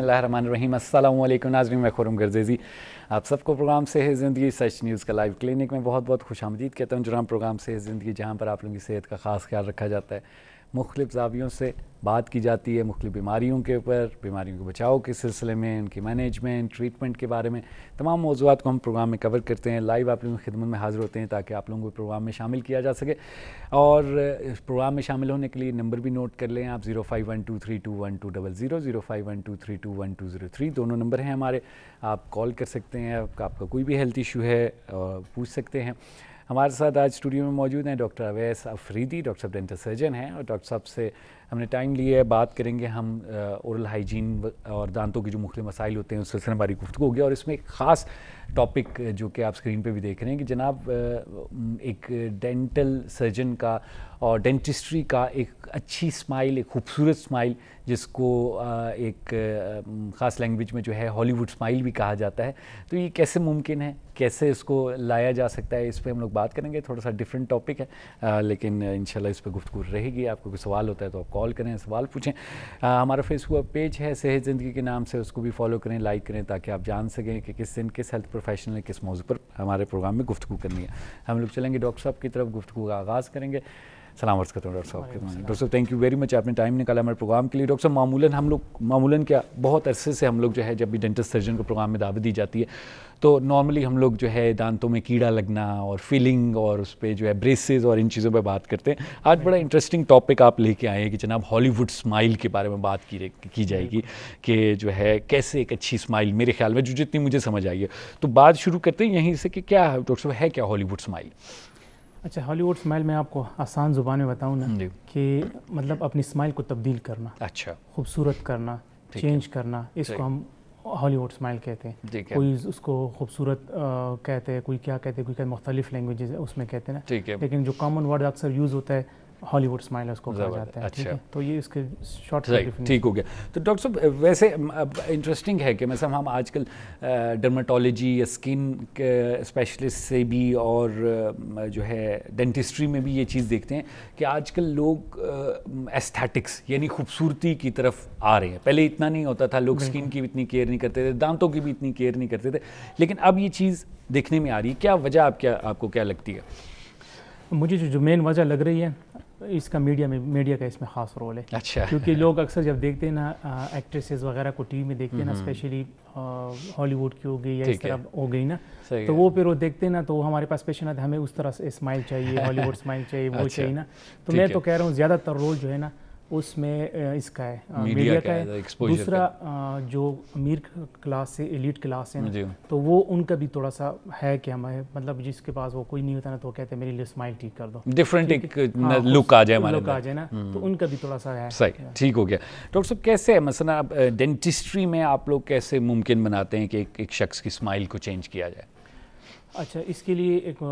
बसमीम अल्लाम मैं खुरम गर्जेजी आप सबको प्रोग्राम से है ज़िंदगी सच न्यूज़ का लाइव क्लिनिक में बहुत बहुत खुश आमदीद कहता हूँ जुराम प्रोग्राम से है ज़िंदगी जहाँ पर आप लोगों की सेहत का खास ख्याल रखा जाता है मुख्तु जावियों से बात की जाती है मुख्तु बीमारियों के ऊपर बीमारियों के बचाव के सिलसिले में इनकी मैनेजमेंट ट्रीटमेंट के बारे में तमाम मौजूद को हम प्रोग्राम में कवर करते हैं लाइव आप लोगों की खिदमत में हाज़िर होते हैं ताकि आप लोगों को प्रोग्राम में शामिल किया जा सके और प्रोग्राम में शामिल होने के लिए नंबर भी नोट कर लें आप zero five one two three two one two double zero zero five one two three two one two zero three दोनों नंबर हैं हमारे आप कॉल कर सकते हैं आपका आपका कोई भी हेल्थ इशू है पूछ सकते हैं हमारे साथ आज स्टूडियो में मौजूद हैं डॉक्टर अवैस अफरीदी डॉक्टर साहब डेंटल सर्जन हैं और डॉक्टर साहब से हमने टाइम लिया है बात करेंगे हम ओरल हाइजीन और दांतों के जो मुख्य मसाइल होते हैं उस सिलसिले में हमारी गुफ्तु होगी और इसमें एक ख़ास टॉपिक eh, जो कि आप स्क्रीन पे भी देख रहे हैं कि जनाब eh, एक डेंटल सर्जन का और डेंटिस्ट्री का एक अच्छी स्माइल एक खूबसूरत स्माइल जिसको एक eh, ख़ास लैंग्वेज में जो है हॉलीवुड स्माइल भी कहा जाता है तो ये कैसे मुमकिन है कैसे इसको लाया जा सकता है इस पर हम लोग बात करेंगे थोड़ा सा डिफरेंट टॉपिक है लेकिन इन इस पर गुफ्तु रहेगी आपको कोई सवाल होता है तो आप कॉल करें सवाल पूछें हमारा फेसबुक पेज है सेहत ज़िंदगी के नाम से उसको भी फॉलो करें लाइक करें ताकि आप जान सकें कि किस दिन किस हेल्थ प्रोफेशनल है किस मौजू पर हमारे प्रोग्राम में गुफ्तु करनी है हम लोग चलेंगे डॉक्टर साहब की तरफ गुफ्तु का आगाज़ करेंगे सलाम अर्ज़ करता हूँ डॉक्टर साहब के डॉक्टर साहब थैंक यू वेरी मच आपने टाइम निकाला हमारे प्रोग्राम के लिए डॉक्टर साहब मामूलन हम लोग मामूलन क्या बहुत अरसे से हम लोग जो है जब भी डेंटल सर्जन को प्रोग्राम में दावत दी जाती है तो नॉर्मली हम लोग जो है दांतों में कीड़ा लगना और फीलिंग और उस पर जो है ब्रेसेज और इन चीज़ों पर बात करते हैं आज बड़ा इंटरेस्टिंग टॉपिक आप लेके आए हैं कि जनाब हॉलीवुड स्माइल के बारे में बात की की जाएगी कि जो है कैसे एक अच्छी स्माइल मेरे ख्याल में जो जितनी मुझे समझ आई है तो बात शुरू करते हैं यहीं से कि क्या डॉक्टर साहब है क्या हॉलीवुड स्माइल अच्छा हॉलीवुड स्माइल मैं आपको आसान ज़ुबान में बताऊँ ना कि मतलब अपनी स्माइल को तब्दील करना अच्छा खूबसूरत करना चेंज करना इसको हम हॉलीवुड स्माइल कहते हैं कोई उसको खूबसूरत कहते हैं कोई क्या कहते हैं कोई क्या मुख्तलिफ लैंग्वेजेस उसमें कहते हैं ना ठीक है लेकिन जो कॉमन वर्ड अक्सर यूज़ होता है हॉलीवुड स्माइल उसको कहा जाता है अच्छा है? तो ये इसके शॉर्ट ठीक हो गया तो डॉक्टर साहब वैसे इंटरेस्टिंग है कि मतलब हम आजकल डर्माटोलॉजी या स्किन स्पेशलिस्ट से भी और जो है डेंटिस्ट्री में भी ये चीज़ देखते हैं कि आजकल लोग एस्थेटिक्स यानी खूबसूरती की तरफ आ रहे हैं पहले इतना नहीं होता था लोग स्किन की इतनी केयर नहीं करते थे दांतों की भी इतनी केयर नहीं करते थे लेकिन अब ये चीज़ देखने में आ रही है क्या वजह आप क्या आपको क्या लगती है मुझे जो जो मेन वजह लग रही है इसका मीडिया में मीडिया का इसमें खास रोल है अच्छा क्योंकि लोग अक्सर जब देखते हैं ना एक्ट्रेसेस वगैरह को टीवी में देखते हैं ना स्पेशली हम्म। हॉलीवुड की हो गई या इस तरह हो गई ना तो वो फिर वो देखते हैं ना तो हमारे पास पेशन आता तो हमें उस तरह से स्माइल चाहिए हॉलीवुड स्माइल चाहिए वो अच्छा, चाहिए ना तो मैं तो कह रहा हूँ ज़्यादातर रोल जो है ना उसमें इसका है मीडिया, का है, है दूसरा जो अमीर क्लास से एलिट क्लास है तो वो उनका भी थोड़ा सा है कि हमें मतलब जिसके पास वो कोई नहीं होता ना तो कहते हैं मेरे लिए स्माइल ठीक कर दो डिफरेंट एक हाँ, लुक आ जाए हमारे लुक आ जाए ना हम्म। तो उनका भी थोड़ा सा है सही ठीक हो गया डॉक्टर साहब कैसे है मसला डेंटिस्ट्री में आप लोग कैसे मुमकिन बनाते हैं कि एक शख्स की स्माइल को चेंज किया जाए अच्छा इसके लिए एक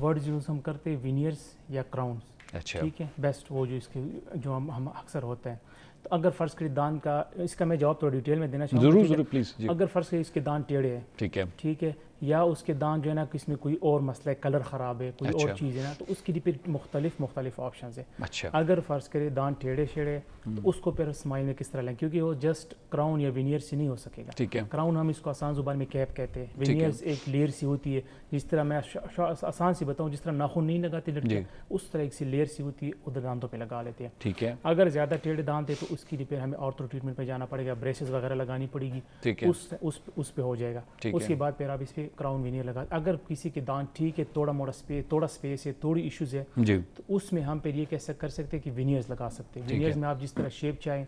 वर्ड यूज़ हम करते हैं विनियर्स या क्राउन्स अच्छा ठीक है बेस्ट वो जो इसके जो हम हम अक्सर होते हैं तो अगर फ़र्ज करी दान का इसका मैं जवाब थोड़ा डिटेल में देना चाहूँगा जरूर जरूर प्लीज़ अगर फ़र्ज करी इसके दान टेढ़े हैं ठीक है ठीक है या उसके दांत जो है ना किसी में कोई और मसला है कलर ख़राब है कोई अच्छा। और चीज़ है ना तो उसके लिए फिर मुख्तलिफ मुख्तलिफ ऑप्शन है अच्छा। अगर फ़र्ज़ करे दांत टेढ़े शेढ़े तो हम्म। उसको फिर स्माइल में किस तरह लें क्योंकि वो जस्ट क्राउन या विनियर से नहीं हो सकेगा ठीक है क्राउन हम इसको आसान जुबान में कैप कहते हैं विनियर एक लेयर सी होती है जिस तरह मैं आसान से बताऊँ जिस तरह नाखून नहीं लगाते लड़के उस तरह एक सी लेयर सी होती है उधर दांतों पर लगा लेते हैं ठीक है अगर ज़्यादा टेढ़े दांत है तो उसकी फिर हमें ऑर्थो ट्रीटमेंट पर जाना पड़ेगा ब्रेसेस वगैरह लगानी पड़ेगी उस उस पर हो जाएगा उसके बाद फिर आप इस पर पे क्राउन विनियर लगा अगर किसी के दांत ठीक है थोड़ा मोड़ा स्पेस थोड़ा स्पेस है थोड़ी इश्यूज है जी। तो उसमें हम फिर ये कैसे कर सकते हैं कि विनियर्स लगा सकते हैं विनियर्स में आप जिस तरह शेप चाहें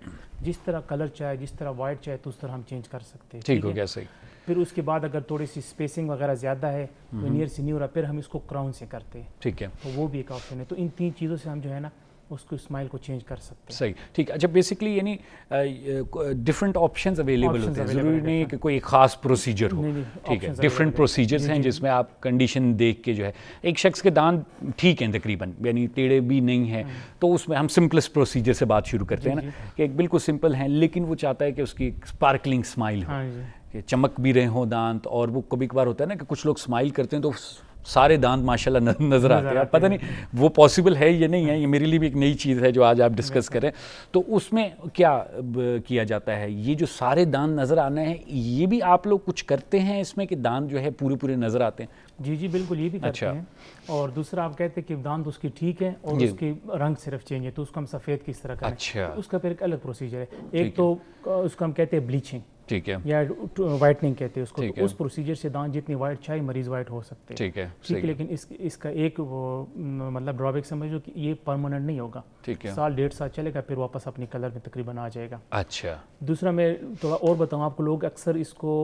जिस तरह कलर चाहे जिस तरह वाइट चाहे तो उस तरह हम चेंज कर सकते हैं ठीक हो गया सही फिर उसके बाद अगर थोड़ी सी स्पेसिंग वगैरह ज़्यादा है विनियर हम्म। से नहीं हो रहा फिर हम इसको क्राउन से करते हैं ठीक है तो वो भी एक ऑप्शन है तो इन तीन चीज़ों से हम जो है ना उसको स्माइल को चेंज कर सकते हैं सही ठीक अच्छा बेसिकली यानी डिफरेंट ऑप्शन अवेलेबल होते हैं ज़रूरी नहीं कि कोई खास प्रोसीजर हो ठीक है डिफरेंट प्रोसीजर्स हैं जिसमें आप कंडीशन देख के जो है एक शख्स के दांत ठीक हैं तकरीबन यानी टेढ़े भी नहीं हैं हाँ। तो उसमें हम सिंपलेस्ट प्रोसीजर से बात शुरू करते हैं ना कि एक बिल्कुल सिंपल है लेकिन वो चाहता है कि उसकी स्पार्कलिंग स्माइल हो हाँ चमक भी रहे हों दांत और वो कभी कभार होता है ना कि कुछ लोग स्माइल करते हैं तो सारे दांत माशाल्लाह नजर, नजर आते हैं पता नहीं वो पॉसिबल है ये नहीं है ये मेरे लिए भी एक नई चीज़ है जो आज आप डिस्कस करें तो उसमें क्या किया जाता है ये जो सारे दांत नज़र आना है ये भी आप लोग कुछ करते हैं इसमें कि दांत जो है पूरे पूरे नज़र आते हैं जी जी बिल्कुल ये भी करते अच्छा। हैं और दूसरा आप कहते हैं कि दांत उसकी ठीक है और उसकी रंग सिर्फ चेंज है तो उसको हम सफ़ेद किस तरह का अच्छा। तो उसका फिर एक अलग प्रोसीजर है एक तो उसको हम कहते हैं ब्लीचिंग ठीक है या वाइटनिंग कहते हैं उसको तो उस प्रोसीजर से दांत जितनी वाइट चाहे मरीज वाइट हो सकते हैं ठीक है ठीक लेकिन इस, इसका एक वो मतलब ड्रॉबैक समझो कि ये परमानेंट नहीं होगा ठीक है साल डेढ़ साल चलेगा फिर वापस अपने कलर में तकरीबन आ जाएगा अच्छा दूसरा मैं थोड़ा और बताऊँ आपको लोग अक्सर इसको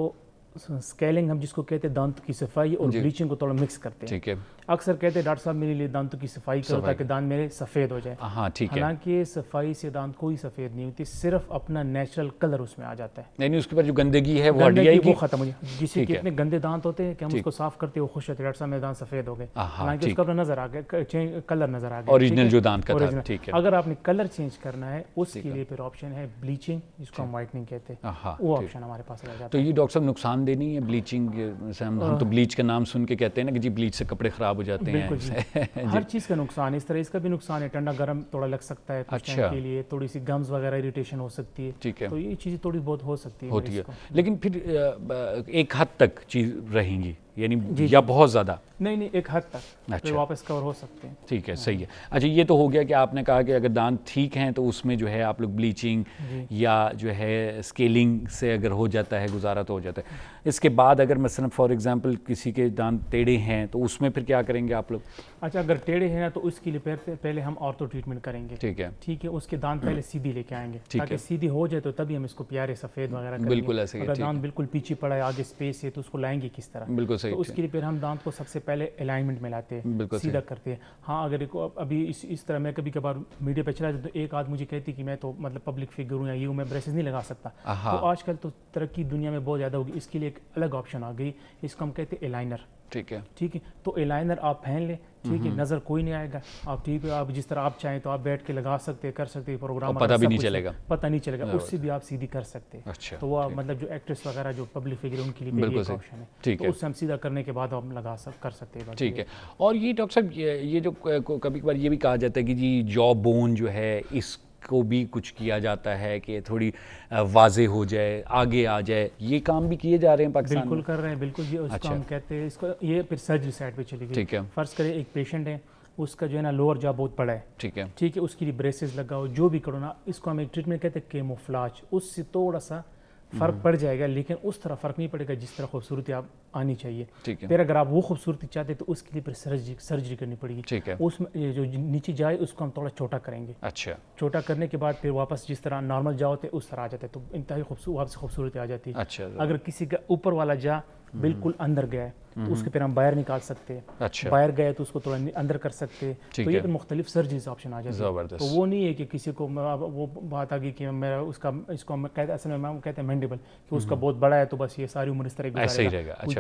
स्केलिंग हम जिसको कहते हैं दांत की सफाई और ब्लीचिंग को थोड़ा मिक्स करते हैं ठीक है अक्सर कहते हैं डॉक्टर साहब मेरे लिए दांतों की सफाई करो ताकि दांत मेरे सफ़ेद हो जाए हाँ ठीक है हालांकि सफाई से दांत कोई सफ़ेद नहीं होती सिर्फ अपना नेचुरल कलर उसमें आ जाता है नहीं उसके ऊपर जो गंदगी है वो गंदगी वो ख़त्म हो जाए जिससे कितने गंदे दांत होते हैं कि हम उसको साफ करते हो खुश होते डॉक्टर साहब मेरे दांत सफ़ेद हो गए हालांकि उसका अपना नजर आ गया कलर नजर आ गया ओरिजिनल जो दांत का था ठीक है अगर आपने कलर चेंज करना है उसके लिए फिर ऑप्शन है ब्लीचिंग जिसको हम वाइटनिंग कहते हैं वो ऑप्शन हमारे पास आ जाता तो है तो ये डॉक्टर साहब नुकसान देनी है ब्लीचिंग से हम तो ब्लीच का नाम सुन के कहते हैं ना कि जी ब्लीच से कपड़े खराब ख़राब हो जाते हैं हर चीज़ का नुकसान है इस तरह इसका भी नुकसान है ठंडा गर्म थोड़ा लग सकता है अच्छा के लिए थोड़ी सी गम्स वगैरह इरिटेशन हो सकती है ठीक है तो ये चीज़ें थोड़ी बहुत हो सकती है होती है लेकिन फिर एक हद तक चीज़ रहेंगी यानी या बहुत ज़्यादा नहीं नहीं एक हद तक अच्छा वापस कवर हो सकते हैं ठीक है हाँ। सही है अच्छा ये तो हो गया कि आपने कहा कि अगर दांत ठीक हैं तो उसमें जो है आप लोग ब्लीचिंग या जो है स्केलिंग से अगर हो जाता है गुजारा तो हो जाता है इसके बाद अगर मसलन फॉर एग्जांपल किसी के दांत टेढ़े हैं तो उसमें फिर क्या करेंगे आप लोग अच्छा अगर टेढ़े हैं ना तो उसके लिए पहले हम और तो ट्रीटमेंट करेंगे ठीक है ठीक है उसके दांत पहले सीधी लेके आएंगे ताकि सीधी हो जाए तो तभी हम इसको प्यारे सफेद वगैरह बिल्कुल ऐसे दांत बिल्कुल पीछे पड़ा है आगे स्पेस है तो उसको लाएंगे किस तरह बिल्कुल सही तो उसके फिर हम दांत को सबसे पहले अलाइनमेंट में लाते हैं सीधा करते हैं हाँ अगर अभी इस इस तरह मैं कभी कभार मीडिया पर चला जाता तो एक आदमी मुझे कहती कि मैं तो मतलब पब्लिक फिगर हूँ या ये हूँ मैं ब्रेसेस नहीं लगा सकता तो आजकल तो तरक्की दुनिया में बहुत ज़्यादा होगी इसके लिए एक अलग ऑप्शन आ गई इसको हम कहते हैं एलाइनर ठीक है ठीक है तो एलाइनर आप पहन लें ठीक है हम्म। नजर कोई नहीं आएगा आप ठीक है आप जिस तरह आप चाहें तो आप बैठ के लगा सकते हैं कर सकते हैं प्रोग्राम पता भी नहीं चलेगा पता नहीं चलेगा उससे भी आप सीधी कर सकते हैं अच्छा तो वो मतलब जो एक्ट्रेस वगैरह जो पब्लिक फिगर उनके लिए बिल्कुल ऑप्शन है ठीक तो है उससे हम सीधा करने के बाद आप लगा सक कर सकते हैं ठीक है और ये डॉक्टर साहब ये जो कभी कभार ये भी कहा जाता है कि जी जॉ बोन जो है इस को भी कुछ किया जाता है कि थोड़ी वाजे हो जाए आगे आ जाए ये काम भी किए जा रहे हैं पाकिस्तान बिल्कुल कर रहे हैं बिल्कुल ये उसको अच्छा। हम कहते हैं इसको ये फिर सर्जरी साइड पे चली गई ठीक है फ़र्ज़ करें एक पेशेंट है उसका जो है ना लोअर जॉब बहुत बड़ा है ठीक है ठीक है उसकी ब्रेसेस लगाओ जो भी करो ना इसको हम एक ट्रीटमेंट कहते हैं केमोफ्लाज उससे थोड़ा सा फ़र्क हम्म। पड़ जाएगा लेकिन उस तरह फ़र्क नहीं पड़ेगा जिस तरह खूबसूरती आप आनी चाहिए फिर अगर आप वो खूबसूरती चाहते हैं तो उसके लिए फिर सर्जरी सर्जरी करनी पड़ेगी ठीक है जो नीचे जाए उसको हम थोड़ा छोटा करेंगे अच्छा छोटा करने के बाद फिर वापस जिस तरह नॉर्मल जा होते उस तरह आ जाते तो इंतहा वापस खूबसूरती आ जाती है अच्छा अगर किसी का ऊपर वाला जा बिल्कुल हम्म। अंदर गया तो हम्म। उसके फिर हम बाहर निकाल सकते हैं अच्छा बाहर गए तो उसको थोड़ा अंदर कर सकते तो ये मुख्तलिफ सर्जरी ऑप्शन आ जाए हैं तो वो नहीं है कि किसी को वो बात आ गई कि मेरा उसका इसको हम कहते असल में कहते हैं मैंडेबल कि उसका हम्म। बहुत बड़ा है तो बस ये सारी उम्र इस तरह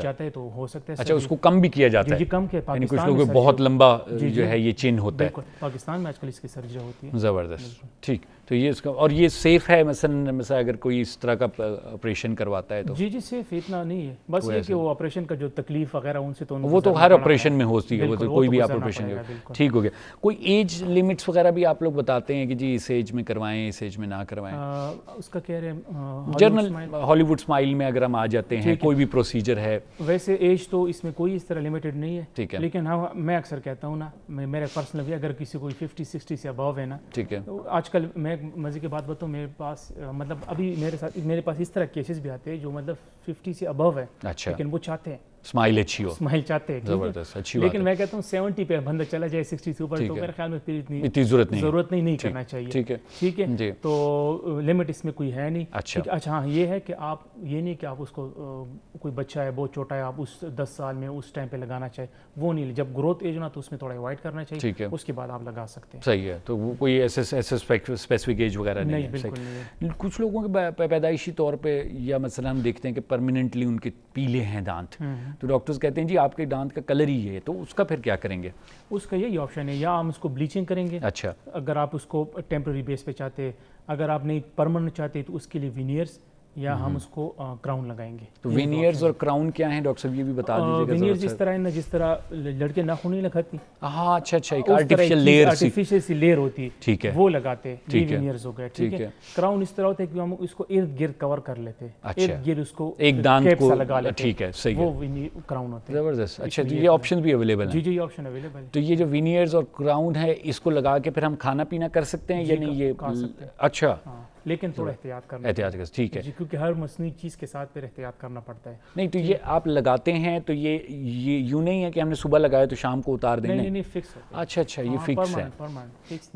जाता है तो हो सकता है अच्छा उसको कम भी किया जाता है कम किया कुछ लोग बहुत लंबा जो है ये चिन्ह होता है पाकिस्तान में आजकल इसकी सर्जा होती है ज़बरदस्त ठीक तो ये इसका और ये सेफ़ है मसलन मसा अगर कोई इस तरह का ऑपरेशन करवाता है तो जी जी सेफ़ इतना नहीं है बस ये कि वो ऑपरेशन का जो तकलीफ वगैरह उनसे तो वो तो हर ऑपरेशन में होती है वो तो कोई तो भी आप ऑपरेशन ठीक हो गया कोई एज लिमिट्स वगैरह भी आप लोग बताते हैं कि जी इस एज में करवाएं इस एज में ना करवाएं उसका कह रहे हैं जर्नल हॉलीवुड स्माइल में अगर हम आ जाते हैं कोई भी प्रोसीजर है वैसे एज तो इसमें कोई इस तरह लिमिटेड नहीं है ठीक है लेकिन हाँ मैं अक्सर कहता हूँ ना मेरे पर्सनल अगर किसी कोई फिफ्टी सिक्सटी से अबव है ना ठीक है तो आजकल मैं मैं मज़े की बात बताऊँ मेरे पास मतलब अभी मेरे साथ मेरे पास इस तरह केसेस भी आते हैं जो मतलब फिफ्टी से अबव है अच्छा। लेकिन वो चाहते हैं स्माइल अच्छी हो स्माइल चाहते हैं जबरदस्त अच्छी लेकिन मैं कहता हूँ सेवेंटी पे बंदा चला जाए सिक्सटी से ऊपर तो मेरे ख्याल में इतनी इतनी जरूरत नहीं जरूरत नहीं नहीं करना चाहिए ठीक है ठीक है तो लिमिट इसमें कोई है नहीं अच्छा अच्छा हाँ ये है कि आप ये नहीं कि आप उसको कोई बच्चा है बहुत छोटा है आप उस दस साल में उस टाइम पे लगाना चाहिए वो नहीं जब ग्रोथ एज ना तो उसमें थोड़ा अवॉइड करना चाहिए ठीक है उसके बाद आप लगा सकते हैं सही है तो वो कोई ऐसे स्पेसिफिक एज वगैरह नहीं, नहीं है कुछ लोगों के पैदाइशी तौर पर या मसला हम देखते हैं कि परमानेंटली उनके पीले हैं दांत हम्म, हम्म। तो डॉक्टर्स कहते हैं जी आपके दांत का कलर ही है तो उसका फिर क्या करेंगे उसका यही ऑप्शन है या हम उसको ब्लीचिंग करेंगे अच्छा अगर आप उसको टेम्प्रेरी बेस पे चाहते अगर आप नहीं परमानेंट चाहते तो उसके लिए विनियर्स या हम हम्म। उसको क्राउन लगाएंगे तो वेनियर्स और क्राउन क्या है डॉक्टर साहब ये भी बता दीजिएगा वेनियर जिस तरह है ना जिस तरह लड़के नाखून नहीं लगाती हाँ अच्छा अच्छा एक आर्टिफिशियल लेयर आर्टिफिशियल सी लेयर होती है ठीक है वो लगाते हैं है हो गए ठीक है क्राउन इस तरह होता है कि हम उसको इर्द गिर्द कवर कर लेते हैं इर्द अच्छा। गिर्द उसको एक दान को लगा लेते ठीक है सही वो क्राउन होते हैं जबरदस्त अच्छा तो ये ऑप्शन भी अवेलेबल है जी जी ये ऑप्शन अवेलेबल है तो ये जो विनियर्स और क्राउन है इसको लगा के फिर हम खाना पीना कर सकते हैं या नहीं ये अच्छा हाँ। लेकिन थोड़ा एहतियात करना एहतियात कर ठीक है क्योंकि हर मसनू चीज़ के साथ फिर एहतियात करना पड़ता है नहीं तो ये आप लगाते हैं तो ये ये यूँ नहीं है कि हमने सुबह लगाया तो शाम को उतार देंगे नहीं नहीं फिक्स अच्छा अच्छा ये फिक्स हाँ,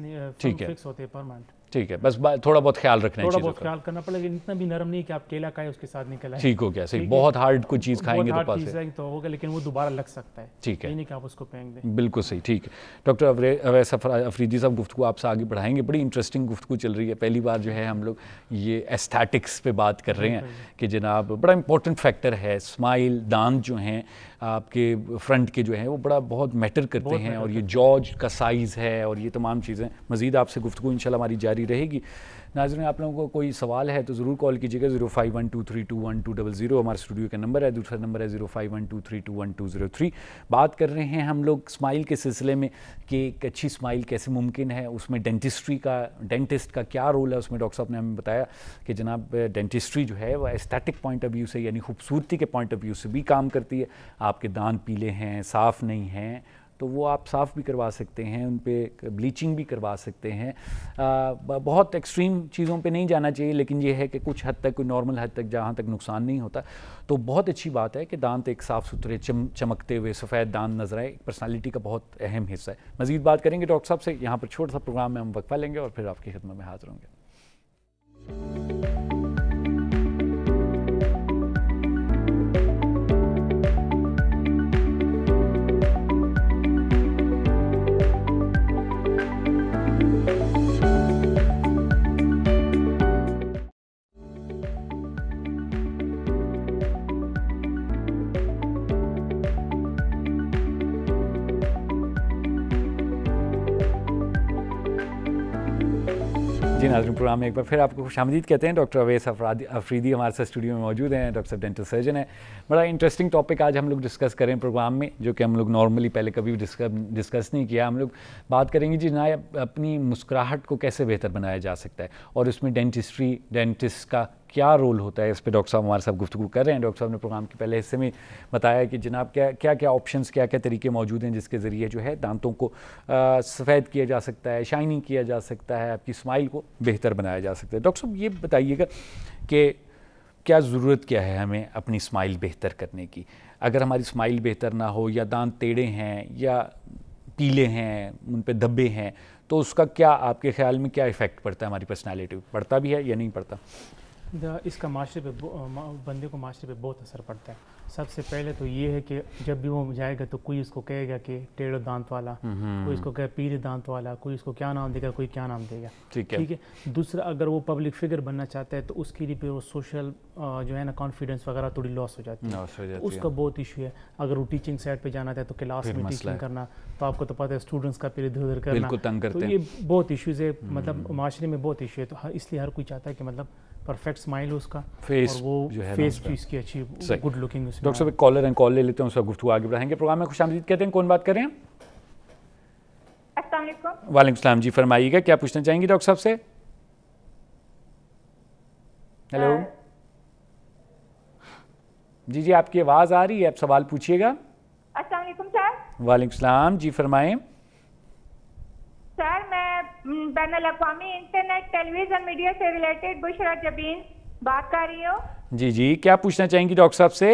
है ठीक है फिक्स होते हैं परमानेंट ठीक है बस थोड़ा बहुत ख्याल रखना थोड़ा बहुत ख्याल करना पड़ेगा इतना भी नरम नहीं कि आप केला खाए उसके साथ निकल आए ठीक हो गया सही बहुत हार्ड कुछ चीज़ खाएंगे तो पास है तो होगा लेकिन वो दोबारा लग सकता है ठीक है आप उसको फेंक दें बिल्कुल सही ठीक है डॉक्टर अवैस अफरीदी साहब गुफ्तु आपसे आगे बढ़ाएंगे बड़ी इंटरेस्टिंग गुफ्तु चल रही है पहली बार जो है हम लोग ये एस्थेटिक्स पे बात कर रहे हैं कि जनाब बड़ा इंपॉर्टेंट फैक्टर है स्माइल दांत जो हैं आपके फ्रंट के जो हैं वो बड़ा बहुत मैटर करते बहुत हैं और ये जॉर्ज का साइज़ है और ये तमाम चीज़ें मज़ीद आपसे गुफ्तु इन हमारी जारी रहेगी नाजरन आप लोगों को कोई सवाल है तो ज़रूर कॉल कीजिएगा zero five one two three two one two double zero हमारे स्टूडियो का नंबर है दूसरा नंबर है zero five one two three two one two zero three बात कर रहे हैं हम लोग स्माइल के सिलसिले में कि एक अच्छी स्माइल कैसे मुमकिन है उसमें डेंटिस्ट्री का डेंटिस्ट का क्या रोल है उसमें डॉक्टर साहब ने हमें बताया कि जनाब डेंटिस्ट्री जो है वह एस्थेटिक पॉइंट ऑफ व्यू से यानी खूबसूरती के पॉइंट ऑफ व्यू से भी काम करती है आपके दान पीले हैं साफ़ नहीं हैं तो वो आप साफ़ भी करवा सकते हैं उन पर ब्लीचिंग भी करवा सकते हैं आ, बहुत एक्सट्रीम चीज़ों पे नहीं जाना चाहिए लेकिन ये है कि कुछ हद तक कोई नॉर्मल हद तक जहाँ तक नुकसान नहीं होता तो बहुत अच्छी बात है कि दांत एक साफ़ सुथरे चम चमकते हुए सफ़ेद दांत नजर आए पर्सनैलिटी का बहुत अहम हिस्सा है मज़ीद बात करेंगे डॉक्टर साहब से यहाँ पर छोटा सा प्रोग्राम में हम वक्फा लेंगे और फिर आपकी खिदमत में हाजिर होंगे प्रोग्राम में एक बार फिर आपको खुश आमदीद कहते हैं डॉक्टर अवेस अफरीदी हमारे साथ स्टूडियो में मौजूद हैं डॉक्टर साहब डेंटल सर्जन है बड़ा इंटरेस्टिंग टॉपिक आज हम लोग डिस्कस करें प्रोग्राम में जो कि हम लोग नॉर्मली पहले कभी डिस्कस नहीं किया हम लोग बात करेंगे जी ना अपनी मुस्कुराहट को कैसे बेहतर बनाया जा सकता है और उसमें डेंटिस्ट्री डेंटिस्ट का क्या रोल होता है इस पर डॉक्टर साहब हमारे साथ गुफ्तु कर रहे हैं डॉक्टर साहब ने प्रोग्राम के पहले हिस्से में बताया कि जनाब क्या क्या क्या ऑप्शन क्या क्या तरीके मौजूद हैं जिसके ज़रिए जो है दांतों को सफ़ेद किया जा सकता है शाइनिंग किया जा सकता है आपकी स्माइल को बेहतर बनाया जा सकता है डॉक्टर साहब ये बताइएगा कि क्या ज़रूरत क्या है हमें अपनी स्माइल बेहतर करने की अगर हमारी स्माइल बेहतर ना हो या दांत टेढ़े हैं या पीले हैं उन पर धब्बे हैं तो उसका क्या आपके ख्याल में क्या इफ़ेक्ट पड़ता है हमारी पर्सनैलिटी पड़ता भी है या नहीं पड़ता इसका माशरे पे बंदे को माशरे पे बहुत असर पड़ता है सबसे पहले तो ये है कि जब भी वो जाएगा तो कोई उसको कहेगा कि टेढ़ो दांत वाला हम्म। कोई इसको कहे पीर दांत वाला कोई इसको क्या नाम देगा कोई क्या नाम देगा ठीक है ठीक है दूसरा अगर वो पब्लिक फिगर बनना चाहता है तो उसके लिए फिर वो सोशल जो है ना कॉन्फिडेंस वगैरह थोड़ी लॉस हो जाती है उसका बहुत इशू है अगर वो टीचिंग साइड पे जाना था तो क्लास में टीचिंग करना तो आपको तो पता है स्टूडेंट्स का फिर इधर उधर करना तंग तो करते तो ये बहुत इशूज है हम्म। मतलब माशरे में बहुत इशू है तो इसलिए हर कोई चाहता है कि मतलब परफेक्ट स्माइल उसका फेस और वो जो है फेस चीज की अच्छी गुड लुकिंग डॉक्टर साहब कॉलर एंड कॉल ले लेते हैं उसका गुफ्तु आगे बढ़ाएंगे प्रोग्राम में खुश आमदीद कहते हैं कौन बात कर रहे हैं वालेकुम सलाम जी फरमाइएगा क्या पूछना चाहेंगी डॉक्टर साहब से हेलो uh, जी जी आपकी आवाज़ आ रही है आप सवाल पूछिएगा वालेकुम सलाम जी फरमाए सर मैं बैन अवी इंटरनेट टेलीविज़न मीडिया से रिलेटेड बुशरा जबीन बात कर रही हूँ जी जी क्या पूछना चाहेंगी डॉक्टर साहब से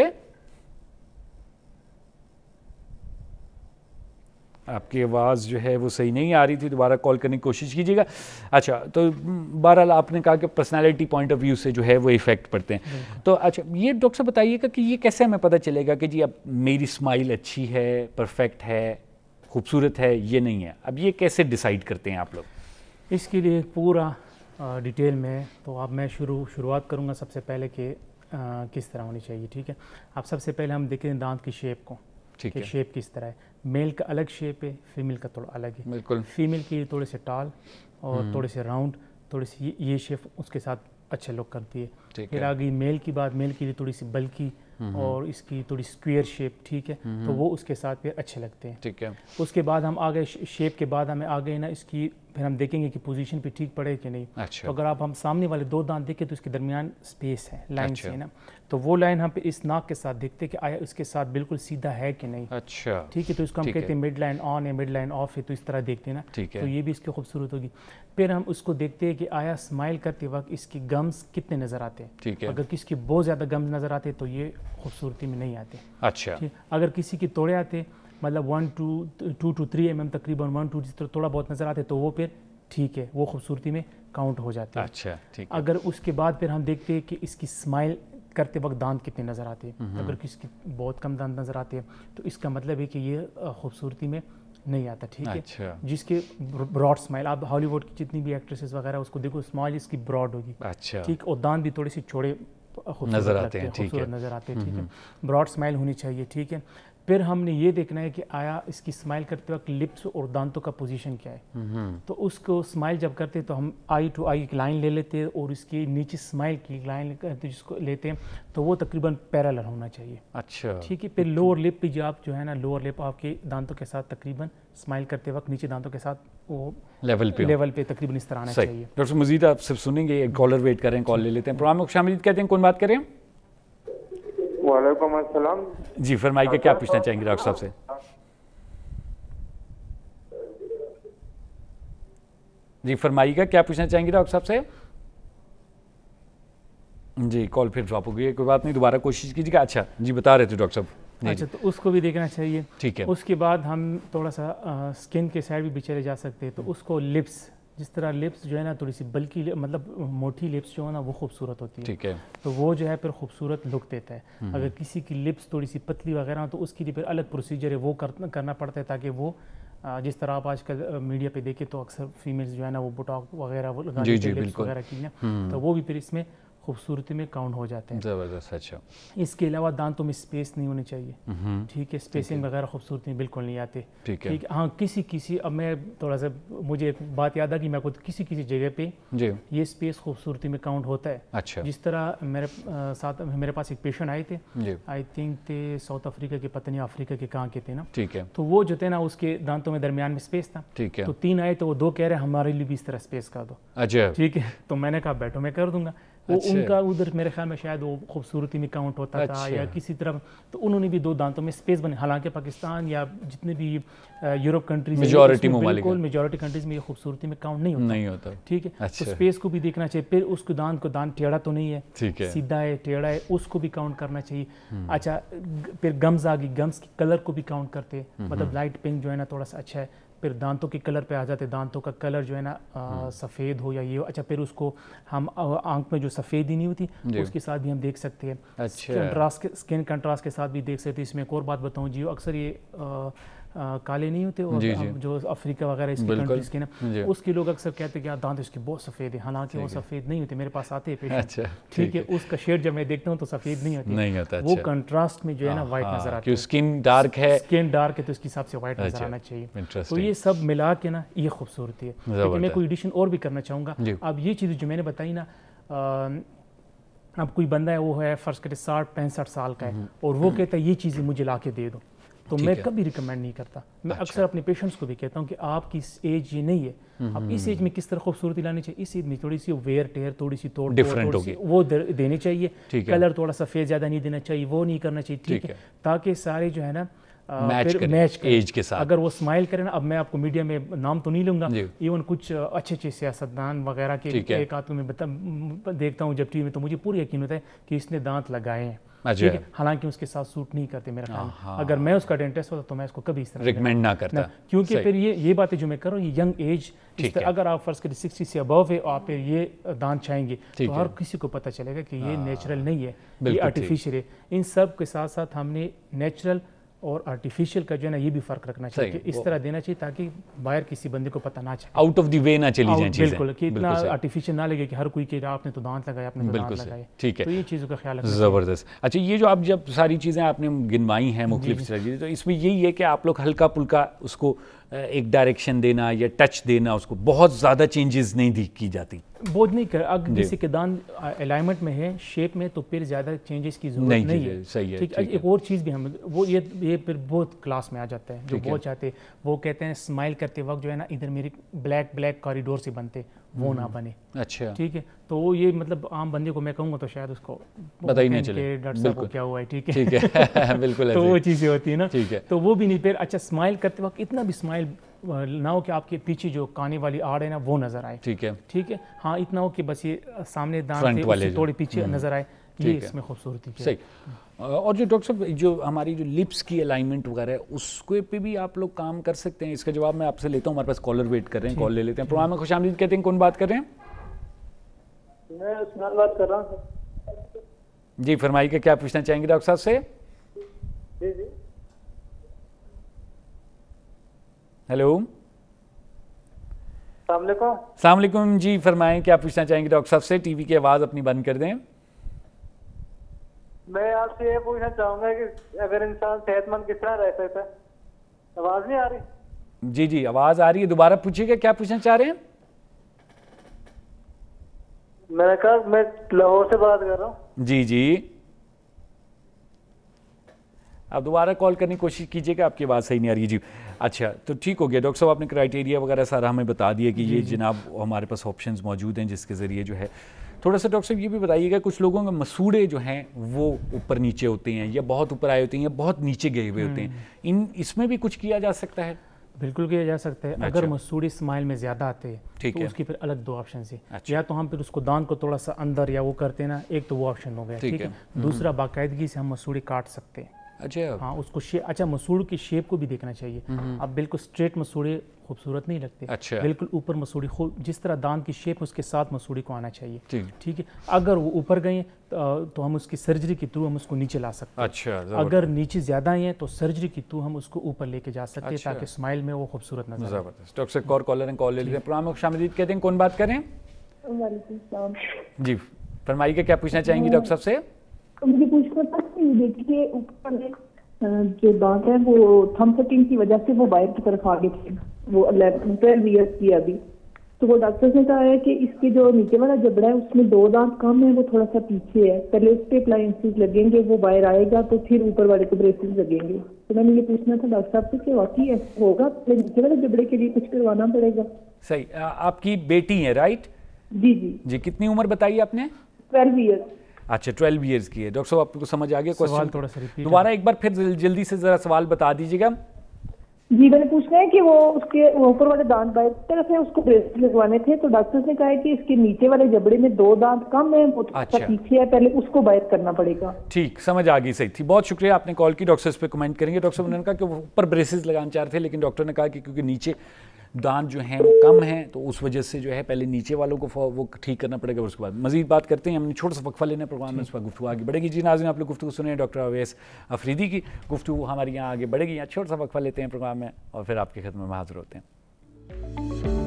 आपकी आवाज़ जो है वो सही नहीं आ रही थी दोबारा कॉल करने की कोशिश कीजिएगा अच्छा तो बहरहाल आपने कहा कि पर्सनालिटी पॉइंट ऑफ व्यू से जो है वो इफ़ेक्ट पड़ते हैं तो अच्छा ये डॉक्टर साहब बताइएगा कि ये कैसे हमें पता चलेगा कि जी अब मेरी स्माइल अच्छी है परफेक्ट है खूबसूरत है ये नहीं है अब ये कैसे डिसाइड करते हैं आप लोग इसके लिए पूरा डिटेल में तो अब मैं शुरू शुरुआत करूँगा सबसे पहले कि किस तरह होनी चाहिए ठीक है अब सबसे पहले हम देखें दांत की शेप को ठीक है शेप किस तरह है मेल का अलग शेप है फीमेल का थोड़ा अलग है बिल्कुल फीमेल की थोड़े से टाल और थोड़े से राउंड थोड़ी सी ये शेप उसके साथ अच्छे लुक करती है फिर आ गई मेल की बात मेल के लिए थोड़ी सी बल्कि हम्म। और इसकी थोड़ी स्क्वेयर शेप ठीक है हम्म। तो वो उसके साथ फिर अच्छे लगते हैं ठीक है उसके बाद हम आ गए शेप के बाद हमें आ गए ना इसकी फिर हम देखेंगे कि पोजीशन पे ठीक पड़े कि नहीं अच्छा। तो अगर आप हम सामने वाले दो दांत देखें तो इसके दरमियान स्पेस है लाइन अच्छा। है ना तो वो लाइन हम पे इस नाक के साथ देखते कि आया इसके साथ बिल्कुल सीधा है कि नहीं अच्छा ठीक है तो इसको हम कहते हैं मिड लाइन ऑन है मिड लाइन ऑफ है तो इस तरह देखते हैं ना ठीक है तो ये भी इसकी खूबसूरत होगी फिर हम उसको देखते हैं कि आया स्माइल करते वक्त इसकी गम्स कितने नजर आते हैं ठीक है अगर किसी के बहुत ज्यादा गम्स नजर आते तो ये खूबसूरती में नहीं आते अच्छा अगर किसी के तोड़े आते मतलब one two two two three M M तकरीबन वन टू जिस तरह थोड़ा बहुत नज़र आते तो वो फिर ठीक है वो खूबसूरती में काउंट हो जाता है अच्छा ठीक है। अगर उसके बाद फिर हम देखते हैं कि इसकी स्माइल करते वक्त दांत कितने नज़र आते हैं हम्म। अगर किसकी बहुत कम दांत नज़र आते हैं तो इसका मतलब है कि ये खूबसूरती में नहीं आता ठीक है अच्छा। जिसके ब्रॉड स्माइल आप हॉलीवुड की जितनी भी एक्ट्रेसेस वगैरह उसको देखो स्माइल इसकी ब्रॉड होगी अच्छा ठीक और दांत भी थोड़े से छोड़े नजर आते हैं ठीक है नजर आते हैं ठीक है ब्रॉड स्माइल होनी चाहिए ठीक है फिर हमने ये देखना है कि आया इसकी स्माइल करते वक्त लिप्स और दांतों का पोजीशन क्या है हम्म। तो उसको स्माइल जब करते तो हम आई टू आई एक लाइन ले लेते हैं और उसके नीचे स्माइल की लाइन जिसको लेते हैं तो वो तकरीबन पैरल होना चाहिए अच्छा ठीक है फिर लोअर लिप भी जो आप जो है ना लोअर लिप आपके दांतों के साथ तकरीबन स्माइल करते वक्त नीचे दांतों के साथ वो लेवल पे लेवल पे तकरीबन इस तरह आना चाहिए डॉक्टर मजीद आप सिर्फ सुनेंगे कॉलर वेट करें कॉल ले लेते हैं प्रोग्राम शामिल कहते हैं कौन बात करें वालेकुम अस्सलाम जी फरमाइए क्या अच्छा। पूछना चाहेंगे डॉक्टर साहब से जी फरमाइएगा क्या पूछना चाहेंगे डॉक्टर साहब से जी कॉल फिर ड्रॉप हो गई कोई बात नहीं दोबारा कोशिश कीजिएगा अच्छा जी बता रहे थे डॉक्टर साहब अच्छा तो उसको भी देखना चाहिए ठीक है उसके बाद हम थोड़ा सा आ, स्किन के साइड भी बिचेरे जा सकते हैं तो हम्म। उसको लिप्स जिस तरह लिप्स जो है ना थोड़ी सी बल्कि मतलब मोटी लिप्स जो है ना वो खूबसूरत होती है ठीक है तो वो जो है फिर खूबसूरत लुक देता है हम्म। अगर किसी की लिप्स थोड़ी सी पतली वगैरह हो तो उसके लिए फिर अलग प्रोसीजर है वो कर, करना पड़ता है ताकि वो जिस तरह आप आजकल मीडिया पे देखें तो अक्सर फीमेल्स जो है ना वो बोटॉक वगैरह वो लगा वगैरह की ना हम्म। तो वो भी फिर इसमें खूबसूरती में काउंट हो जाते हैं ज़बरदस्त अच्छा इसके अलावा दांतों तो में स्पेस नहीं होनी चाहिए हम्म। ठीक है स्पेसिंग वगैरह खूबसूरती बिल्कुल नहीं आते ठीक है हाँ किसी किसी अब मैं थोड़ा सा मुझे बात याद आ कि मैं खुद किसी किसी जगह पे ये स्पेस खूबसूरती में काउंट होता है अच्छा जिस तरह मेरे साथ मेरे पास एक पेशेंट आए थे आई थिंक थे साउथ अफ्रीका के पत्नी अफ्रीका के कहाँ के थे ना ठीक है तो वो जो थे ना उसके दांतों में दरमियान में स्पेस था ठीक है तो तीन आए तो वो दो कह रहे हमारे लिए भी इस तरह स्पेस कर दो अच्छा ठीक है तो मैंने कहा बैठो मैं कर दूंगा वो उनका उधर मेरे ख्याल में शायद वो खूबसूरती में काउंट होता अच्छा। था या किसी तरफ तो उन्होंने भी दो दांतों में स्पेस बने हालांकि पाकिस्तान या जितने भी यूरोप कंट्रीज मेजोरिटी बिल्कुल मेजोरिटी कंट्रीज में ये खूबसूरती में काउंट नहीं होता नहीं होता ठीक है अच्छा। तो स्पेस को भी देखना चाहिए फिर उसको दांत को दांत टेढ़ा तो नहीं है है सीधा है टेढ़ा है उसको भी काउंट करना चाहिए हम्म। अच्छा फिर गम्स आ गई गम्स के कलर को भी काउंट करते हम्म। मतलब लाइट पिंक जो है ना थोड़ा सा अच्छा है फिर दांतों के कलर पे आ जाते दांतों का कलर जो है ना हम्म। सफ़ेद हो या ये अच्छा फिर उसको हम आंख में जो सफ़ेदी नहीं होती उसके साथ भी हम देख सकते हैं अच्छा कंट्रास्ट स्किन कंट्रास्ट के साथ भी देख सकते हैं इसमें एक और बात बताऊँ जी अक्सर ये काले नहीं होते और जी जी। जो अफ्रीका वगैरह इसकी कंट्रीज के ना उसके लोग अक्सर कहते हैं कि दांत इसके बहुत सफ़ेद है हालांकि वो सफ़ेद नहीं होते मेरे पास आते हैं पेशेंट अच्छा ठीक है उसका शेड जब मैं देखता हूँ तो सफ़ेद नहीं होता नहीं होता वो कंट्रास्ट अच्छा। में जो है ना वाइट हाँ, हाँ, नजर आता है स्किन डार्क है स्किन डार्क है तो उसके हिसाब से वाइट नजर अच्छा, आना चाहिए तो ये सब मिला के ना ये खूबसूरती है लेकिन मैं कोई एडिशन और भी करना चाहूँगा अब ये चीज़ जो मैंने बताई ना अब कोई बंदा है वो है फर्स्ट करे साठ पैंसठ साल का है हम्म। और वो कहता है ये चीज़ें मुझे ला के दे दो तो मैं कभी रिकमेंड नहीं करता मैं अच्छा। अक्सर अपने पेशेंट्स को भी कहता हूँ कि आपकी एज ये नहीं है हम्म, आप हम्म, इस एज हम्म। में किस तरह खूबसूरती लानी चाहिए इस एज में थोड़ी सी वेयर टेयर थोड़ी सी तोड़ डिफरेंट होगी वो देनी चाहिए कलर थोड़ा सा फेस ज़्यादा नहीं देना चाहिए वो नहीं करना चाहिए ठीक है ताकि सारे जो है ना मैच करें, मैच करें एज के साथ अगर वो स्माइल करें ना अब मैं आपको मीडिया में नाम तो नहीं लूंगा इवन कुछ अच्छे अच्छे सियासतदान वगैरह के एक आध तो बता, देखता हूँ जब टीवी में तो मुझे पूरी यकीन होता है कि इसने दांत लगाए हैं अच्छा। हालांकि उसके साथ सूट नहीं करते मेरा ख्याल अगर मैं उसका डेंटिस्ट होता तो मैं इसको कभी इस तरह रिकमेंड ना करता क्योंकि फिर ये ये बातें जो मैं कर रहा हूँ ये यंग एज इस तरह अगर आप फर्स्ट करिए सिक्सटी से अबव है आप फिर ये दान चाहेंगे तो हर किसी को पता चलेगा कि ये नेचुरल हाँ। नहीं है ये आर्टिफिशियल है इन सब के साथ साथ हमने नेचुरल और आर्टिफिशियल का जो है ना ये भी फर्क रखना चाहिए इस तरह देना चाहिए ताकि बायर किसी बंदे को पता ना चले आउट ऑफ दी वे ना चली जाए बिल्कुल कि इतना आर्टिफिशियल ना लगे कि हर कोई के आपने तो दांत लगाए आपने तो लगाए ठीक है तो ये चीज़ों का ख्याल ज़बरदस्त अच्छा ये जो आप जब सारी चीज़ें आपने गिनवाई हैं मुख्तलिफ चीजें तो इसमें यही है कि आप लोग हल्का पुल्का उसको एक डायरेक्शन देना या टच देना उसको बहुत ज़्यादा चेंजेस नहीं दी की जाती बोझ नहीं कर अगर जैसे किदान अलाइनमेंट में है शेप में तो फिर ज़्यादा चेंजेस की जरूरत नहीं, नहीं है सही है ठीक है एक और चीज़ भी हम वो ये ये फिर बहुत क्लास में आ जाता है जो बहुत चाहते वो कहते हैं स्माइल करते वक्त जो है ना इधर मेरे ब्लैक ब्लैक कॉरिडोर से बनते वो ना हम्म। बने अच्छा ठीक है तो ये मतलब आम बंदे को मैं कहूँगा तो शायद उसको पता ही नहीं चले को क्या हुआ है ठीक है ठीक है बिल्कुल तो वो चीज़ें होती है ना ठीक है तो वो भी नहीं फिर अच्छा स्माइल करते वक्त इतना भी स्माइल ना हो कि आपके पीछे जो काने वाली आड़ है ना वो नजर आए ठीक है ठीक है हाँ इतना हो कि बस ये सामने दान थोड़े पीछे हम्म। नजर आए ये इसमें खूबसूरती सही और जो डॉक्टर साहब जो हमारी जो लिप्स की अलाइनमेंट वगैरह है उसके पे भी आप लोग काम कर सकते हैं इसका जवाब मैं आपसे लेता हूँ हमारे पास कॉलर वेट कर रहे हैं कॉल ले लेते हैं प्रोग्राम में खुश कहते हैं कौन बात कर रहे हैं मैं बात कर रहा हूँ जी फरमाइए क्या पूछना चाहेंगे डॉक्टर साहब से जी हेलो सलामकुम जी फरमाएं क्या पूछना चाहेंगे डॉक्टर साहब से टीवी की आवाज़ अपनी बंद कर दें मैं आपसे ये पूछना चाहूंगा कि अगर इंसान सेहतमंद किस तरह रह सकता है आवाज नहीं आ रही जी जी आवाज आ रही है दोबारा पूछिएगा क्या पूछना चाह रहे हैं मैंने कहा मैं लाहौर से बात कर रहा हूँ जी जी आप दोबारा कॉल करने की कोशिश कीजिएगा आपकी आवाज़ सही नहीं आ रही जी अच्छा तो ठीक हो गया डॉक्टर साहब आपने क्राइटेरिया वगैरह सारा हमें बता दिया कि ये जनाब हमारे पास ऑप्शंस मौजूद हैं जिसके ज़रिए जो है थोड़ा सा डॉक्टर साहब ये भी बताइएगा कुछ लोगों के मसूड़े जो हैं वो ऊपर नीचे होते हैं या बहुत ऊपर आए होते हैं या बहुत नीचे गए हुए होते हैं हम्म। इन इसमें भी कुछ किया जा सकता है बिल्कुल किया जा सकता है अगर अच्छा। मसूड़ी स्माइल में ज़्यादा आते हैं तो है। उसकी फिर अलग दो ऑप्शन है अच्छा। या तो हम फिर उसको दान को थोड़ा सा अंदर या वो करते हैं ना एक तो वो ऑप्शन हो गया ठीक है हम्म। दूसरा बाकायदगी से हम मसूरी काट सकते हैं अच्छा हाँ उसको अच्छा मसूर की शेप को भी देखना चाहिए हम्म। आप बिल्कुल स्ट्रेट मसूड़े खूबसूरत नहीं लगते अच्छा बिल्कुल ऊपर मसूड़ी जिस तरह दांत की शेप उसके साथ मसूड़ी को आना चाहिए ठीक है अगर वो ऊपर गए तो, तो हम उसकी सर्जरी के थ्रू हम उसको नीचे ला सकते हैं अच्छा अगर नीचे ज़्यादा हैं तो सर्जरी के थ्रू हम उसको ऊपर लेके जा सकते हैं अच्छा। ताकि स्माइल में वो खूबसूरत नजर जबरदस्त डॉक्टर कौन बात करें जी फरमाइए क्या पूछना चाहेंगी डॉक्टर साहब से तो मुझे पूछ कर सकती देखिए ऊपर जो दांत है वो थम कटिंग की वजह से वो बाहर की तरफ आगे थे वो ट्वेल्व ईयर्स की अभी तो वो डॉक्टर ने कहा है कि इसके जो नीचे वाला जबड़ा है उसमें दो दांत कम है वो थोड़ा सा पीछे है पहले उस पर अप्लायंसेज लगेंगे वो बाहर आएगा तो फिर ऊपर वाले को ब्रेसेस लगेंगे तो मैंने ये पूछना था डॉक्टर साहब से कि वाकई ऐसा होगा पहले नीचे वाले जबड़े के लिए कुछ करवाना पड़ेगा सही आपकी बेटी है राइट जी जी जी कितनी उम्र बताई आपने ट्वेल्व ईयर्स अच्छा ट्वेल्व ईयर्स की है डॉक्टर साहब आपको समझ आ गया क्वेश्चन थोड़ा सा दोबारा एक बार फिर जल्दी से जरा सवाल बता दीजिएगा जी मैंने पूछना है कि वो उसके ऊपर वाले दांत बाएं तरफ है उसको ब्रेसलेट लगवाने थे तो डॉक्टर ने कहा है कि इसके नीचे वाले जबड़े में दो दांत कम है वो अच्छा। पीछे है पहले उसको बाइट करना पड़ेगा ठीक समझ आ गई सही थी बहुत शुक्रिया आपने कॉल की डॉक्टर्स पे कमेंट करेंगे डॉक्टर साहब उन्होंने कहा कि ऊपर ब्रेसेस लगाना चाह रहे थे लेकिन डॉक्टर ने कहा कि क्योंकि नीचे दांत जो हैं वो कम हैं तो उस वजह से जो है पहले नीचे वालों को वो ठीक करना पड़ेगा उसके बाद मजीद बात करते हैं हमने छोटा सा वक्फा लेना प्रोग्राम में उस पर गुफ्तु आगे बढ़ेगी जी नाजिम आप लोग गुफ्तु सुने डॉक्टर अवैस अफरीदी की गुफ्तु हमारे यहाँ आगे बढ़ेगी यहाँ छोटा सा वक्फा लेते हैं प्रोग्राम में और फिर आपकी खिदमत में हाजिर होते हैं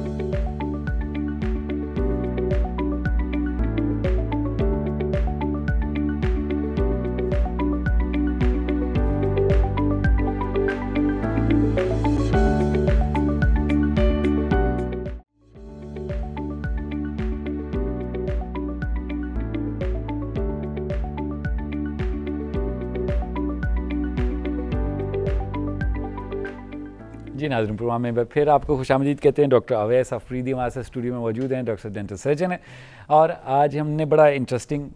जी नाजरन प्रोग्राम में फिर आपको खुश आमदीद कहते हैं डॉक्टर अवैस अफरीदी हमारे साथ स्टूडियो में मौजूद हैं डॉक्टर डेंटल सर्जन है और आज हमने बड़ा इंटरेस्टिंग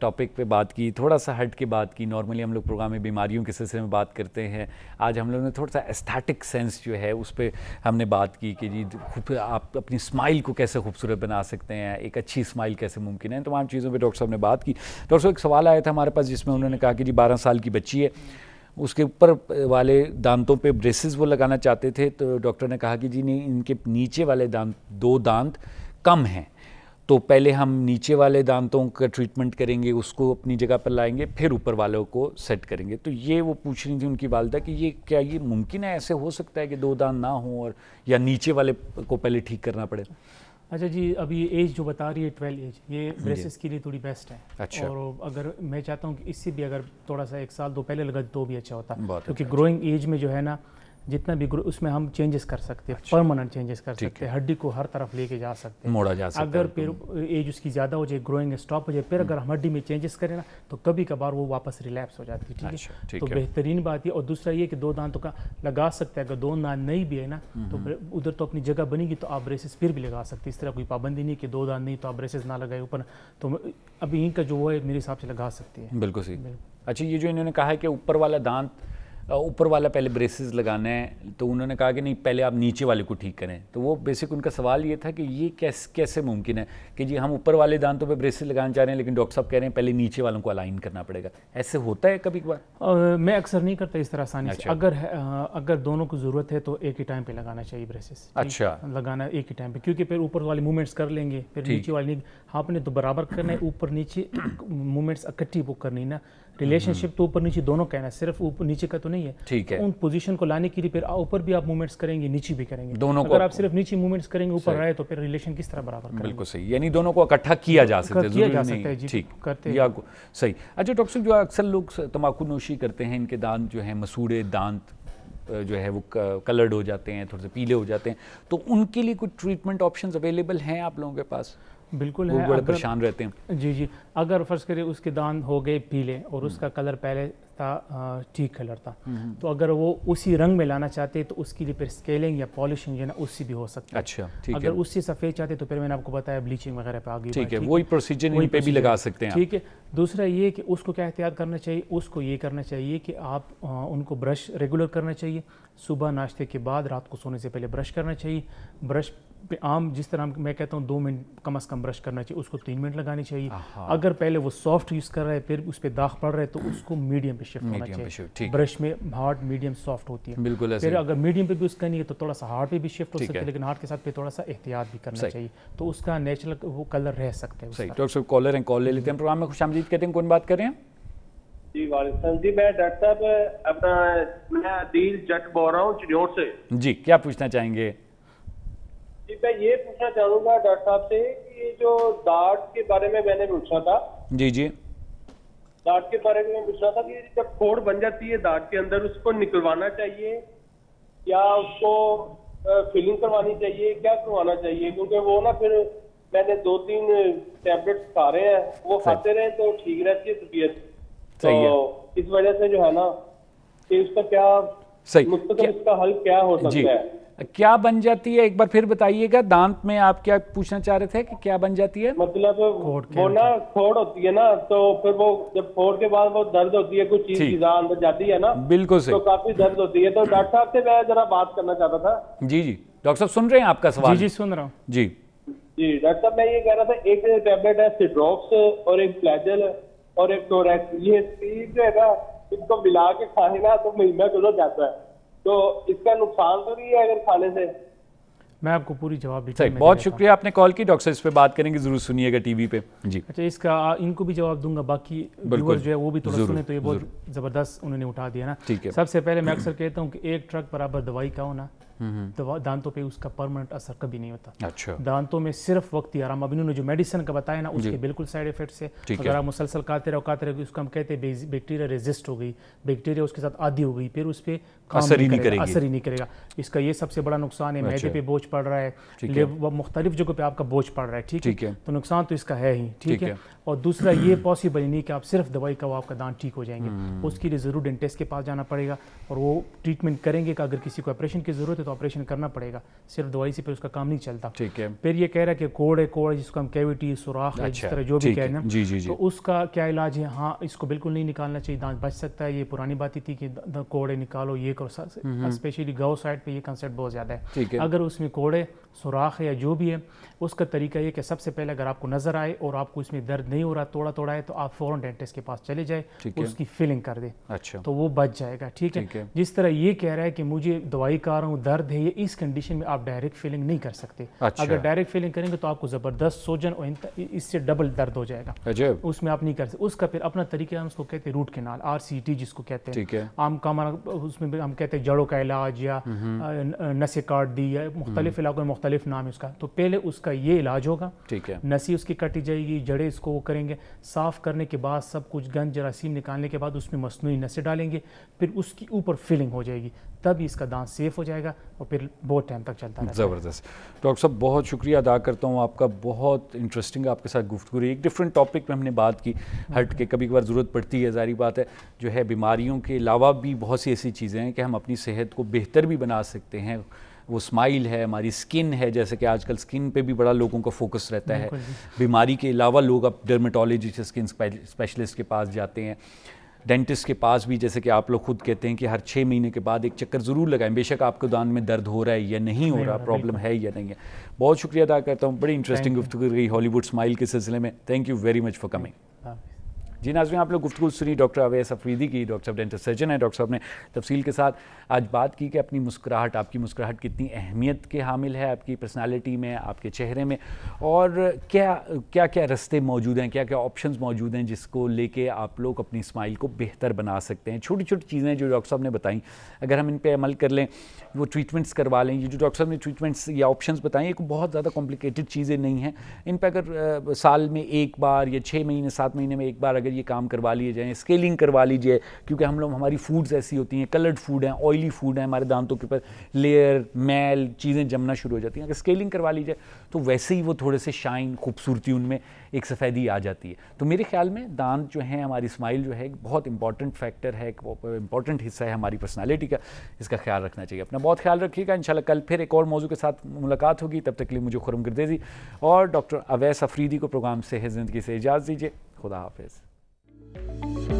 टॉपिक पे बात की थोड़ा सा हट के बात की नॉर्मली हम लोग प्रोग्राम में बीमारियों के सिलसिले में बात करते हैं आज हम लोग ने थोड़ा सा एस्थेटिक सेंस जो है उस पर हमने बात की कि जी खूब आप अपनी स्माइल को कैसे खूबसूरत बना सकते हैं एक अच्छी स्माइल कैसे मुमकिन है तमाम चीज़ों पर डॉक्टर साहब ने बात की डॉक्टर तो साहब एक सवाल आया था हमारे पास जिसमें उन्होंने कहा कि जी बारह साल की बच्ची है उसके ऊपर वाले दांतों पे ब्रेसेस वो लगाना चाहते थे तो डॉक्टर ने कहा कि जी नहीं इनके नीचे वाले दांत दो दांत कम हैं तो पहले हम नीचे वाले दांतों का ट्रीटमेंट करेंगे उसको अपनी जगह पर लाएंगे फिर ऊपर वालों को सेट करेंगे तो ये वो पूछ रही थी उनकी वालदा कि ये क्या ये मुमकिन है ऐसे हो सकता है कि दो दांत ना हों और या नीचे वाले को पहले ठीक करना पड़े अच्छा जी अभी एज जो बता रही है ट्वेल्व एज ये ब्रेसेस के लिए थोड़ी बेस्ट है अच्छा और अगर मैं चाहता हूँ कि इससे भी अगर थोड़ा सा एक साल दो पहले लगा तो भी अच्छा होता क्योंकि ग्रोइंग अच्छा। एज में जो है ना जितना भी ग्रो उसमें हम चेंजेस कर सकते हैं अच्छा। परमानेंट चेंजेस कर सकते हैं हड्डी को हर तरफ लेके जा सकते हैं मोड़ा जा सकता अगर फिर एज उसकी ज़्यादा हो जाए ग्रोइंग स्टॉप हो जाए फिर हम्म। अगर हम हड्डी में चेंजेस करें ना तो कभी कभार वो वापस रिलैप्स हो जाती है ठीक है अच्छा, तो बेहतरीन बात है और दूसरा ये कि दो दांतों तो का लगा सकते हैं अगर दो दांत नहीं भी है ना हम्म, तो हम्म। उधर तो अपनी जगह बनेगी तो आप ब्रेसेस फिर भी लगा सकते इस तरह कोई पाबंदी नहीं कि दो दांत नहीं तो आप ब्रेसेस ना लगाए ऊपर तो अभी इनका जो है मेरे हिसाब से लगा सकते हैं बिल्कुल सही अच्छा ये जो इन्होंने कहा है कि ऊपर वाला दांत ऊपर वाला पहले ब्रेसेस लगाना है तो उन्होंने कहा कि नहीं पहले आप नीचे वाले को ठीक करें तो वो बेसिक उनका सवाल ये था कि ये कैसे कैसे मुमकिन है कि जी हम ऊपर वाले दांतों पे ब्रेसेस लगाना चाह रहे हैं लेकिन डॉक्टर साहब कह रहे हैं पहले नीचे वालों को अलाइन करना पड़ेगा ऐसे होता है कभी कभार मैं अक्सर नहीं करता इस तरह आसानी अच्छा। से अगर अगर दोनों को ज़रूरत है तो एक ही टाइम पर लगाना चाहिए ब्रेसेस अच्छा लगाना एक ही टाइम पर क्योंकि फिर ऊपर वाले मूवमेंट्स कर लेंगे फिर नीचे वाले हाँ, आपने तो बराबर करना है ऊपर नीचे मूवमेंट्स इकट्ठी वो करनी ना रिलेशनशिप हम्म। तो ऊपर नीचे दोनों कहना है सिर्फ ऊपर नीचे का तो नहीं है ठीक है उन पोजीशन को लाने के लिए फिर ऊपर भी आप मूवमेंट्स करेंगे नीचे भी करेंगे दोनों अगर को आप सिर्फ नीचे मूवमेंट्स करेंगे ऊपर आए तो फिर रिलेशन किस तरह बराबर बिल्कुल सही यानी दोनों को इकट्ठा किया जा सकता है ठीक करते सही अच्छा डॉक्टर जो अक्सर लोग तम्बाकू नोशी करते हैं इनके दांत जो है मसूड़े दांत जो है वो कलर्ड हो जाते हैं थोड़े से पीले हो जाते हैं तो उनके लिए कुछ ट्रीटमेंट ऑप्शंस अवेलेबल हैं आप लोगों के पास बिल्कुल है बड़े परेशान रहते हैं जी जी अगर फ़र्ज़ करिए उसके दांत हो गए पीले और हम्म। उसका कलर पहले था ठीक कलर था हम्म, हम्म। तो अगर वो उसी रंग में लाना चाहते तो उसके लिए फिर स्केलिंग या पॉलिशिंग जो है ना उससे भी हो सकता है अच्छा ठीक अगर उससे सफ़ेद चाहते तो फिर मैंने आपको बताया ब्लीचिंग वगैरह पे आ गई ठीक है वही प्रोसीजर वही पे भी लगा सकते हैं ठीक है दूसरा ये कि उसको क्या एहतियात करना चाहिए उसको ये करना चाहिए कि आप उनको ब्रश रेगुलर करना चाहिए सुबह नाश्ते के बाद रात को सोने से पहले ब्रश करना चाहिए ब्रश पे आम जिस तरह मैं कहता हूँ दो मिनट कम अज़ कम ब्रश करना चाहिए उसको तीन मिनट लगानी चाहिए अगर पहले वो सॉफ्ट यूज़ कर रहा है फिर उस पर दाग पड़ रहा है तो उसको मीडियम पे शिफ्ट होना चाहिए ब्रश में हार्ड मीडियम सॉफ्ट होती है बिल्कुल फिर अगर मीडियम पे भी यूज़ करनी है तो थोड़ा सा हार्ड पे भी शिफ्ट हो सकता है लेकिन हार्ड के साथ पे थोड़ा सा एहतियात भी करना चाहिए तो उसका नेचुरल वो कलर रह सकता है डॉक्टर कॉलर एंड कॉल ले लेते हैं प्रोग्राम में खुश कहते हैं कौन बात कर रहे हैं जी वालेकुम जी मैं डॉक्टर साहब अपना मैं अदील जट बोल रहा हूँ चिड़ोर से जी क्या पूछना चाहेंगे जी मैं ये पूछना चाहूँगा डॉक्टर साहब से कि जो दाट के बारे में मैंने पूछा था जी जी दाट के बारे में पूछा था कि जब खोड़ बन जाती है दाट के अंदर उसको निकलवाना चाहिए या उसको फिलिंग करवानी चाहिए क्या करवाना चाहिए क्योंकि वो ना फिर मैंने दो तीन टेबलेट खा रहे हैं वो खाते रहे तो ठीक रहती है तबीयत सही तो है। इस वजह से जो है ना कि उसका क्या सही इसका हल क्या हो सकता है क्या बन जाती है एक बार फिर बताइएगा दांत में आप क्या पूछना चाह रहे थे कि क्या बन जाती है मतलब वो ना खोड़ होती है ना तो फिर वो जब खोड़ के बाद वो दर्द होती है कुछ चीज अंदर जाती है ना बिल्कुल सही तो काफी दर्द होती है तो डॉक्टर साहब से मैं जरा बात करना चाहता था जी जी डॉक्टर साहब सुन रहे हैं आपका सवाल जी सुन रहा हूँ जी जी डॉक्टर साहब मैं ये कह रहा था एक टेबलेट है सिड्रोक्स और एक फ्लैजल है और एक तो रेस्ट ये तीन जो है ना इनको मिला के खाने ना तो महीना गुजर जाता है तो इसका नुकसान तो नहीं है अगर खाने से मैं आपको पूरी जवाब सही बहुत शुक्रिया आपने कॉल की डॉक्टर इस पे बात करेंगे जरूर सुनिएगा टीवी पे जी अच्छा इसका इनको भी जवाब दूंगा बाकी व्यूअर्स जो है वो भी थोड़ा सुने तो ये बहुत जबरदस्त उन्होंने उठा दिया ना ठीक है सबसे पहले मैं अक्सर कहता हूँ कि एक ट्रक बराबर दवाई का होना तो दांतों पे उसका परमानेंट असर कभी नहीं होता अच्छा दांतों में सिर्फ वक्त ही आराम अब इन्होंने जो मेडिसिन का बताया ना उसके बिल्कुल साइड इफेक्ट है अगर आप मुसलसल काते रहो काते रहो उसको हम कहते हैं बैक्टीरिया रेजिस्ट हो गई बैक्टीरिया उसके साथ आदि हो गई फिर उस पर असर ही नहीं करेगा असर ही नहीं करेगा इसका ये सबसे बड़ा नुकसान है मैदे अच्छा। पे बोझ पड़ रहा है मुख्तलिफ जगह पे आपका बोझ पड़ रहा है ठीक है तो नुकसान तो इसका है ही ठीक है और दूसरा ये पॉसिबल हम्म। नहीं कि आप सिर्फ दवाई का आपका दांत ठीक हो जाएंगे हम्म। उसके लिए ज़रूर डेंटिस्ट के पास जाना पड़ेगा और वो ट्रीटमेंट करेंगे कि अगर किसी को ऑपरेशन की ज़रूरत है तो ऑपरेशन करना पड़ेगा सिर्फ दवाई से फिर उसका काम नहीं चलता ठीक है फिर ये कह रहा है कि कोड़ है कोड़ जिसको हम कैविटी सुराख है जिस अच्छा, तरह जो भी कह रहे हैं तो उसका क्या इलाज है हाँ इसको बिल्कुल नहीं निकालना चाहिए दांत बच सकता है ये पुरानी बात ही थी कि कोड़े निकालो ये करो स्पेशली हम्म, गाँव साइड पर यह कंसेप्ट बहुत ज़्यादा है अगर उसमें कोड़े सुराख या जो भी है उसका तरीका ये कि सबसे पहले अगर आपको नज़र आए और आपको इसमें दर्द नहीं हो रहा थोड़ा थोड़ा है तो आप फ़ौरन डेंटिस्ट के पास चले जाए उसकी फिलिंग कर दें अच्छा तो वो बच जाएगा ठीक है जिस तरह ये कह रहा है कि मुझे दवाई का रहा हूँ दर्द है ये इस कंडीशन में आप डायरेक्ट फिलिंग नहीं कर सकते अच्छा। अगर डायरेक्ट फिलिंग करेंगे तो आपको ज़बरदस्त सोजन और इससे डबल दर्द हो जाएगा उसमें आप नहीं कर सकते उसका फिर अपना तरीका हम उसको कहते हैं रूट केनाल आर जिसको कहते हैं आम का उसमें हम कहते हैं जड़ों का इलाज या नशे काट दी या मुख्तलिफ हम्म। इलाकों में मुख्तलिफ नाम है उसका तो पहले उसका ये इलाज होगा ठीक है नसी उसकी कटी जाएगी जड़े इसको वो करेंगे साफ़ करने के बाद सब कुछ गंद जरासीम निकालने के बाद उसमें मसनू नसें डालेंगे फिर उसके ऊपर फिलिंग हो जाएगी तब इसका दांत सेफ हो जाएगा और फिर बहुत टाइम तक चलता है ज़बरदस्त डॉक्टर साहब बहुत शुक्रिया अदा करता हूँ आपका बहुत इंटरेस्टिंग आपके साथ गुफ्तु एक डिफरेंट टॉपिक पर हमने बात की हट के कभी कभार ज़रूरत पड़ती है जारी बात है जो है बीमारियों के अलावा भी बहुत सी ऐसी चीज़ें हैं कि हम अपनी सेहत को बेहतर भी बना सकते हैं वो स्माइल है हमारी स्किन है जैसे कि आजकल स्किन पे भी बड़ा लोगों का फोकस रहता है बीमारी के अलावा लोग अब से स्किन स्पेशलिस्ट के पास जाते हैं डेंटिस्ट के पास भी जैसे कि आप लोग खुद कहते हैं कि हर छः महीने के बाद एक चक्कर ज़रूर लगाएं बेशक आपको दान में दर्द हो रहा है या नहीं हो रहा प्रॉब्लम है या नहीं है बहुत शुक्रिया अदा करता हूँ बड़ी इंटरेस्टिंग गुफ्तु रही हॉलीवुड स्माइल के सिलसिले में thank you very much for coming जी नाजमी आप लोग गुफ्तु सुनी डॉक्टर अवैस अफरीदी की डॉक्टर साहब डेंटल सर्जन है डॉक्टर साहब ने तफसील के साथ आज बात की कि अपनी मुस्कुराहट आपकी मुस्कुराहट कितनी अहमियत के हामिल है आपकी पर्सनालिटी में आपके चेहरे में और क्या क्या क्या रस्ते मौजूद हैं क्या क्या ऑप्शन मौजूद हैं जिसको लेके आप लोग अपनी स्माइल को बेहतर बना सकते हैं छोटी छोटी चीज़ें जो डॉक्टर साहब ने बताई अगर हम इन पर अमल कर लें वो ट्रीटमेंट्स करवा लें ये जो डॉक्टर साहब ने ट्रीटमेंट्स या ऑप्शन बताएँ एक बहुत ज़्यादा कॉम्प्लिकेटेड चीज़ें नहीं हैं इन पर अगर साल में एक बार या छः महीने सात महीने में एक बार अगर ये काम करवा लिए जाएँ स्केलिंग करवा लीजिए क्योंकि हम लोग हमारी फूड्स ऐसी होती हैं कलर्ड फूड हैं ऑयली फूड हैं हमारे दांतों के ऊपर लेयर मैल चीज़ें जमना शुरू हो जाती हैं अगर स्केलिंग करवा ली जाए तो वैसे ही वो थोड़े से शाइन खूबसूरती उनमें एक सफ़ेदी आ जाती है तो मेरे ख्याल में दांत जो है हमारी स्माइल जो है बहुत इंपॉर्टेंट फैक्टर है एक इंपॉर्टेंट हिस्सा है हमारी पर्सनैलिटी का इसका ख्याल रखना चाहिए अपना बहुत ख्याल रखिएगा इन कल फिर एक और मौजू के साथ मुलाकात होगी तब तक के लिए मुझे खुरम गिरदेजी और डॉक्टर अवैस अफरीदी को प्रोग्राम से है ज़िंदगी से इजाज़ दीजिए खुदा हाफिज़ Thank you.